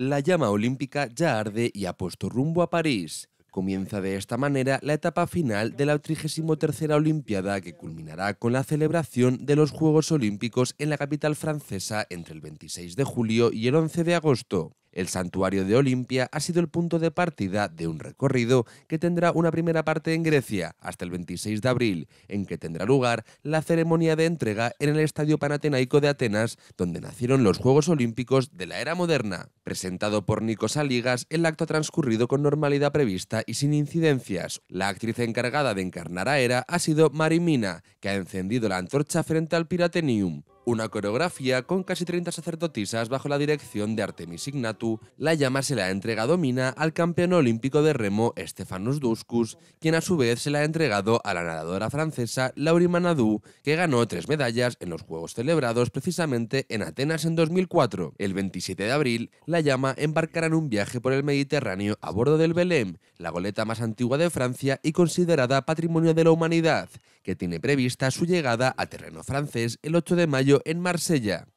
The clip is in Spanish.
La llama olímpica ya arde y ha puesto rumbo a París. Comienza de esta manera la etapa final de la 33 Olimpiada que culminará con la celebración de los Juegos Olímpicos en la capital francesa entre el 26 de julio y el 11 de agosto. El santuario de Olimpia ha sido el punto de partida de un recorrido que tendrá una primera parte en Grecia hasta el 26 de abril, en que tendrá lugar la ceremonia de entrega en el Estadio Panatenaico de Atenas, donde nacieron los Juegos Olímpicos de la era moderna. Presentado por Nico Saligas, el acto ha transcurrido con normalidad prevista y sin incidencias. La actriz encargada de encarnar a Hera ha sido Mari Mina, que ha encendido la antorcha frente al Piratenium. Una coreografía con casi 30 sacerdotisas bajo la dirección de Artemis Ignatu, la llama se la ha entregado Mina al campeón olímpico de remo Stefanos Duskus, quien a su vez se la ha entregado a la nadadora francesa Laurie Manadou, que ganó tres medallas en los Juegos celebrados precisamente en Atenas en 2004. El 27 de abril, la llama embarcarán un viaje por el Mediterráneo a bordo del Belém, la goleta más antigua de Francia y considerada Patrimonio de la Humanidad, que tiene prevista su llegada a terreno francés el 8 de mayo en Marsella.